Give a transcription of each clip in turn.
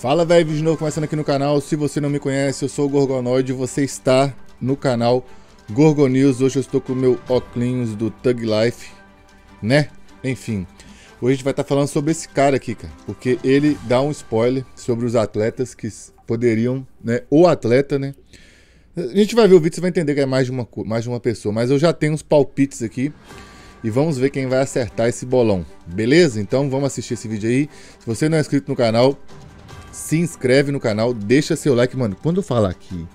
Fala velho, de novo começando aqui no canal. Se você não me conhece, eu sou o Gorgonoid e você está no canal Gorgon News. Hoje eu estou com o meu Oclinhos do Thug Life, né? Enfim, hoje a gente vai estar tá falando sobre esse cara aqui, cara, porque ele dá um spoiler sobre os atletas que poderiam, né? O atleta, né? A gente vai ver o vídeo, você vai entender que é mais de uma, mais de uma pessoa, mas eu já tenho uns palpites aqui e vamos ver quem vai acertar esse bolão, beleza? Então vamos assistir esse vídeo aí. Se você não é inscrito no canal, se inscreve no canal, deixa seu like, mano. Quando eu falar aqui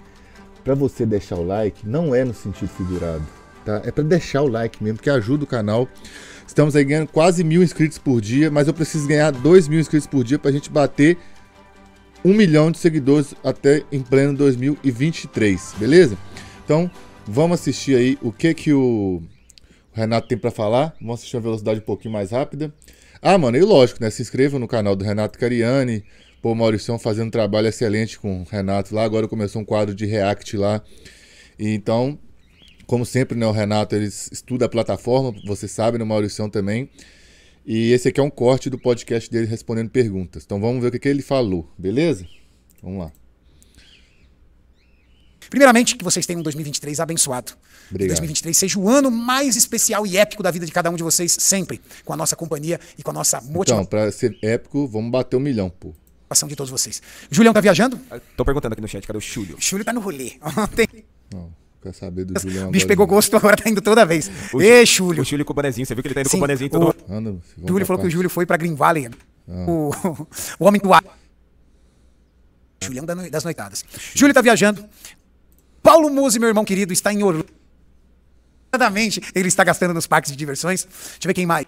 para você deixar o like, não é no sentido figurado, tá? É para deixar o like mesmo, que ajuda o canal. Estamos aí ganhando quase mil inscritos por dia, mas eu preciso ganhar dois mil inscritos por dia para a gente bater um milhão de seguidores até em pleno 2023, beleza? Então, vamos assistir aí o que que o Renato tem para falar. Vamos assistir a velocidade um pouquinho mais rápida. Ah, mano, e lógico, né? Se inscrevam no canal do Renato Cariani, Pô, Maurício fazendo é fazendo trabalho excelente com o Renato lá. Agora começou um quadro de React lá. E então, como sempre, né, o Renato ele estuda a plataforma, você sabe, no né, Maurício também. E esse aqui é um corte do podcast dele respondendo perguntas. Então vamos ver o que, que ele falou, beleza? Vamos lá. Primeiramente, que vocês tenham um 2023 abençoado. Obrigado. Que 2023 seja o ano mais especial e épico da vida de cada um de vocês, sempre, com a nossa companhia e com a nossa motivação. Então, para ser épico, vamos bater um milhão, pô participação de todos vocês. Julião tá viajando? Ah, tô perguntando aqui no chat, cadê o Júlio? Júlio tá no rolê. Ontem. Não. Quer saber do Julião. O bicho pegou gosto, agora tá indo toda vez. O Ei, Júlio. O Júlio com o bonezinho, você viu que ele tá indo Sim, com o bonezinho todo. O... Anda, Júlio falou parte. que o Júlio foi pra Green Valley. Ah. O... o homem do ar. Julião das noitadas. Júlio. Júlio tá viajando. Paulo Muse, meu irmão querido, está em Orlando. Ele está gastando nos parques de diversões. Deixa eu ver quem mais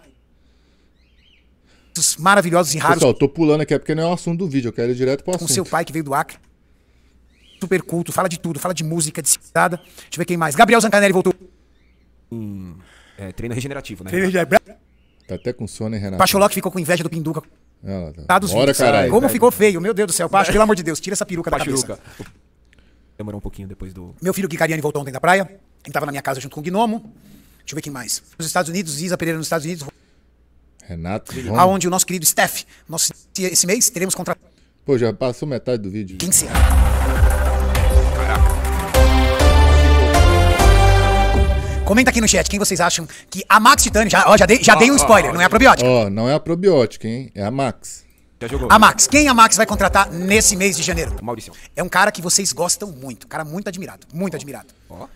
maravilhosos e raros. Pessoal, tô pulando aqui, é porque não é o assunto do vídeo, eu quero ir direto pro assunto. Com seu pai, que veio do Acre. Super culto, fala de tudo, fala de música, de citada. Deixa eu ver quem mais. Gabriel Zancanelli voltou. Hum, é, treino regenerativo, né? Treino regenerativo. Tá até com sono, hein, Renato? Pacholó que ficou com inveja do Pinduca. Ah, tá. Dos Bora, caralho. Como ficou feio, meu Deus do céu. Pacho, pelo amor de Deus, tira essa peruca da cabeça. Demorou um pouquinho depois do... Meu filho Kikariani voltou ontem da praia. Ele tava na minha casa junto com o Gnomo. Deixa eu ver quem mais. Nos Estados Unidos, Isa Pereira nos Estados Unidos. Renato Vigoni. Aonde o nosso querido Steph, nosso, esse mês teremos contratado. Pô, já passou metade do vídeo. Quem será? Comenta aqui no chat quem vocês acham que a Max Titani, já, ó, já, dei, já ah, dei um spoiler, ah, não é a probiótica. Ó, não é a probiótica, hein? É a Max. Já jogou. A Max, quem a Max vai contratar nesse mês de janeiro? Maurício. É um cara que vocês gostam muito, um cara muito admirado, muito oh. admirado. Oh.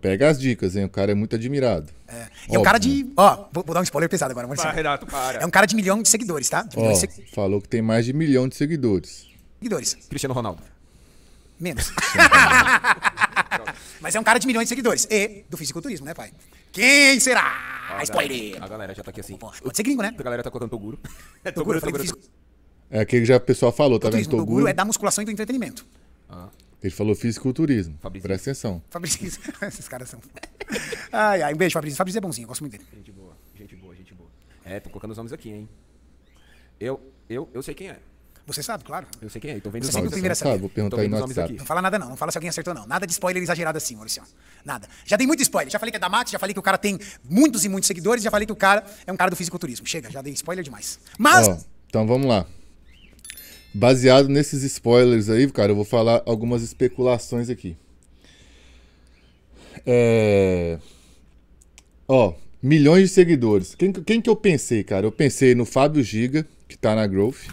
Pega as dicas, hein? O cara é muito admirado. É, é um cara de. Ó, vou, vou, dar um spoiler pesado agora, Para, Renato, para. É um cara de milhão de seguidores, tá? De ó, de segu... Falou que tem mais de milhão de seguidores. Seguidores. Cristiano Ronaldo. Menos. Mas é um cara de milhões de seguidores. E do fisiculturismo, né, pai? Quem será? Ah, Spoiler! A galera já tá aqui assim. Pode ser gringo, né? A galera tá colocando Toguro. É Toguro, Toguro, Toguro. É aquele que já o pessoal falou, tá vendo? Toguro é da musculação e do entretenimento. Ah. Ele falou fisiculturismo. Fabrício. Presta atenção. Fabrício, esses caras são. Ai, ai, um beijo, Fabrício. Fabrício é bonzinho, eu gosto muito dele. Gente boa, gente boa, gente boa. É, tô colocando os nomes aqui, hein? Eu, eu, eu sei quem é. Você sabe, claro. Eu sei quem é, então vem Você sabe o primeiro a saber. Sabe, tá, vou perguntar aí no WhatsApp. Aqui. Não fala nada não, não fala se alguém acertou não. Nada de spoiler exagerado assim, Maurício. Nada. Já dei muito spoiler, já falei que é da Max, já falei que o cara tem muitos e muitos seguidores, já falei que o cara é um cara do fisiculturismo. Chega, já dei spoiler demais. Mas... Ó, então vamos lá baseado nesses spoilers aí, cara, eu vou falar algumas especulações aqui. É... Ó, milhões de seguidores. Quem, quem que eu pensei, cara? Eu pensei no Fábio Giga, que tá na Growth.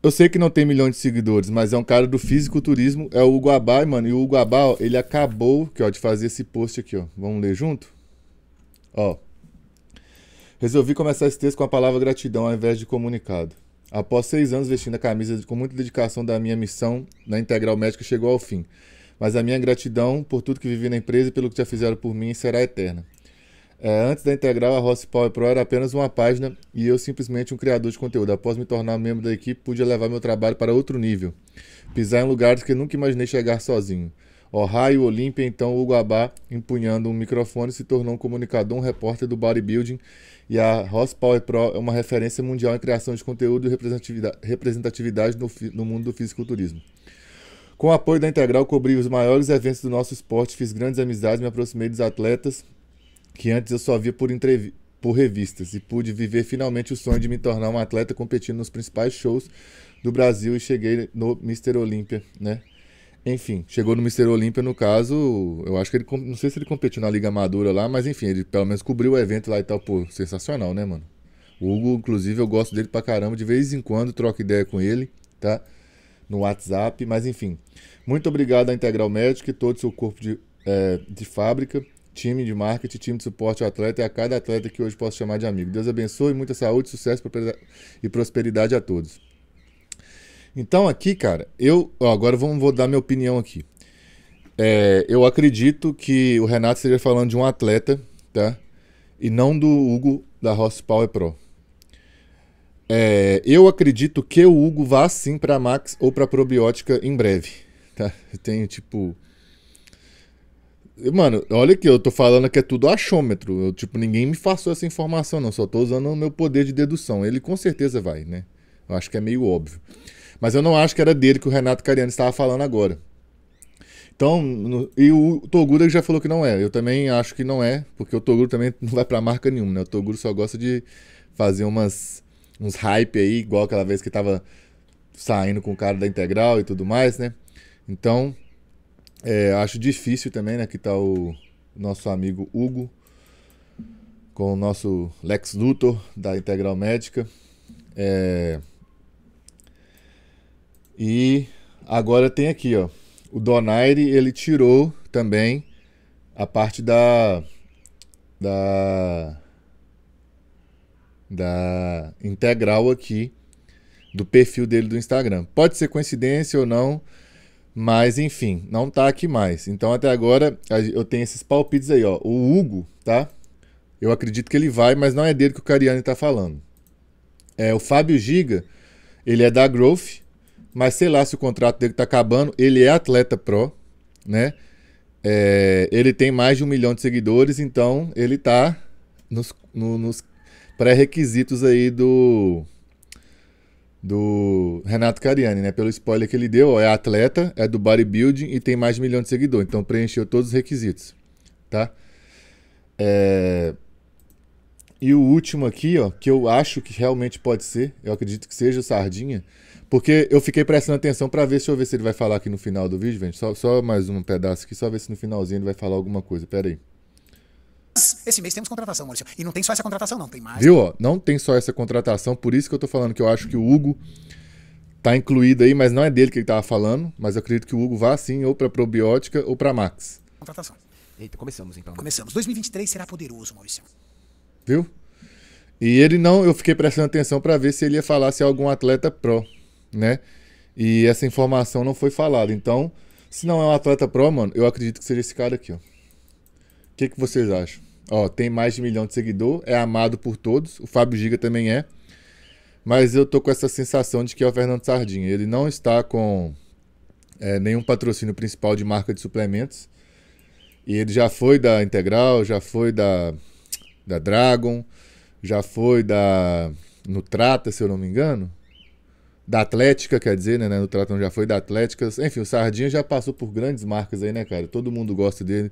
Eu sei que não tem milhões de seguidores, mas é um cara do fisiculturismo, é o Uguabá, mano. E o Uguabá, ó, ele acabou que, ó, de fazer esse post aqui, ó. Vamos ler junto? Ó. Resolvi começar esse texto com a palavra gratidão ao invés de comunicado. Após seis anos vestindo a camisa com muita dedicação da minha missão na Integral Médica chegou ao fim. Mas a minha gratidão por tudo que vivi na empresa e pelo que já fizeram por mim será eterna. É, antes da Integral, a Rossi Power Pro era apenas uma página e eu simplesmente um criador de conteúdo. Após me tornar membro da equipe, pude levar meu trabalho para outro nível, pisar em lugares que nunca imaginei chegar sozinho. Ohio, Olímpia, então o Uguabá, empunhando um microfone, se tornou um comunicador, um repórter do bodybuilding. E a Ross Power Pro é uma referência mundial em criação de conteúdo e representatividade, no, no mundo do fisiculturismo. Com o apoio da Integral, cobri os maiores eventos do nosso esporte, fiz grandes amizades, me aproximei dos atletas que antes eu só via por, por revistas e pude viver finalmente o sonho de me tornar um atleta competindo nos principais shows do Brasil e cheguei no Mr. Olímpia, né? Enfim, chegou no Mister Olímpia, no caso, eu acho que ele, não sei se ele competiu na Liga Madura lá, mas enfim, ele pelo menos cobriu o evento lá e tal, pô, sensacional, né, mano? O Hugo, inclusive, eu gosto dele pra caramba, de vez em quando troco ideia com ele, tá? No WhatsApp, mas enfim. Muito obrigado à Integral Médica e todo o seu corpo de, é, de fábrica, time de marketing, time de suporte ao atleta e a cada atleta que hoje posso chamar de amigo. Deus abençoe, muita saúde, sucesso e prosperidade a todos. Então aqui, cara, eu agora vamos vou dar minha opinião aqui. É, eu acredito que o Renato esteja falando de um atleta, tá? E não do Hugo da Power Pro. É, eu acredito que o Hugo vá sim para Max ou para probiótica em breve, tá? Eu tenho tipo Mano, olha que eu tô falando que é tudo achômetro. Eu, tipo, ninguém me passou essa informação, não. Só tô usando o meu poder de dedução. Ele com certeza vai, né? Eu acho que é meio óbvio. Mas eu não acho que era dele que o Renato Cariani estava falando agora. Então, no, e o Toguro já falou que não é. Eu também acho que não é, porque o Toguro também não vai para marca nenhuma, né? O Toguro só gosta de fazer umas uns hype aí, igual aquela vez que tava saindo com o cara da Integral e tudo mais, né? Então, é, acho difícil também, né? Aqui tá o nosso amigo Hugo com o nosso Lex Luthor da Integral Médica. É, e agora tem aqui, ó. O Donaire, ele tirou também a parte da da da integral aqui do perfil dele do Instagram. Pode ser coincidência ou não, mas enfim, não tá aqui mais. Então até agora eu tenho esses palpites aí, ó. O Hugo, tá? Eu acredito que ele vai, mas não é dele que o Cariani tá falando. É o Fábio Giga, ele é da Growth mas sei lá se o contrato dele está acabando. Ele é atleta pro, né? É, ele tem mais de um milhão de seguidores, então ele está nos, no, nos pré-requisitos aí do do Renato Cariani, né? Pelo spoiler que ele deu, ó, é atleta, é do bodybuilding e tem mais de um milhão de seguidores, então preencheu todos os requisitos, tá? É... E o último aqui, ó, que eu acho que realmente pode ser, eu acredito que seja o Sardinha, porque eu fiquei prestando atenção para ver, se eu ver se ele vai falar aqui no final do vídeo, gente. Só, só mais um pedaço aqui, só ver se no finalzinho ele vai falar alguma coisa. Pera aí. Esse mês temos contratação, Maurício. E não tem só essa contratação, não, tem mais. Viu, ó? Não tem só essa contratação, por isso que eu tô falando que eu acho que o Hugo tá incluído aí, mas não é dele que ele tava falando, mas eu acredito que o Hugo vá sim, ou pra probiótica ou pra Max. Contratação. Eita, começamos então. Né? Começamos. 2023 será poderoso, Maurício viu? E ele não, eu fiquei prestando atenção para ver se ele ia falar se é algum atleta pro, né? E essa informação não foi falada. Então, se não é um atleta pro, mano, eu acredito que seja esse cara aqui, ó. O que, que vocês acham? Ó, tem mais de um milhão de seguidor, é amado por todos, o Fábio Giga também é. Mas eu tô com essa sensação de que é o Fernando Sardinha. Ele não está com é, nenhum patrocínio principal de marca de suplementos. E ele já foi da Integral, já foi da da Dragon, já foi da Nutrata, se eu não me engano. Da Atlética, quer dizer, né? no né, não já foi da Atlética. Enfim, o Sardinha já passou por grandes marcas aí, né, cara? Todo mundo gosta dele.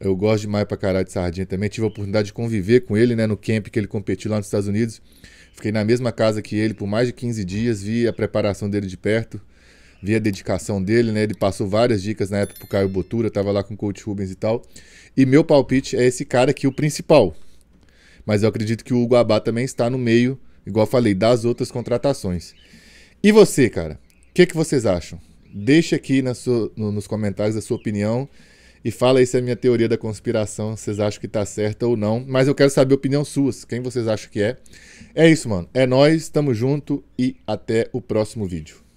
Eu gosto demais pra caralho de Sardinha também. Tive a oportunidade de conviver com ele, né, no camp que ele competiu lá nos Estados Unidos. Fiquei na mesma casa que ele por mais de 15 dias, vi a preparação dele de perto vi a dedicação dele, né? Ele passou várias dicas na época pro Caio Botura, tava lá com o coach Rubens e tal. E meu palpite é esse cara aqui, o principal. Mas eu acredito que o Hugo Abá também está no meio, igual eu falei, das outras contratações. E você, cara? O que, que vocês acham? Deixa aqui sua, no, nos comentários a sua opinião e fala aí se é a minha teoria da conspiração vocês acham que tá certa ou não. Mas eu quero saber opinião suas, quem vocês acham que é. É isso, mano. É nós, tamo junto e até o próximo vídeo.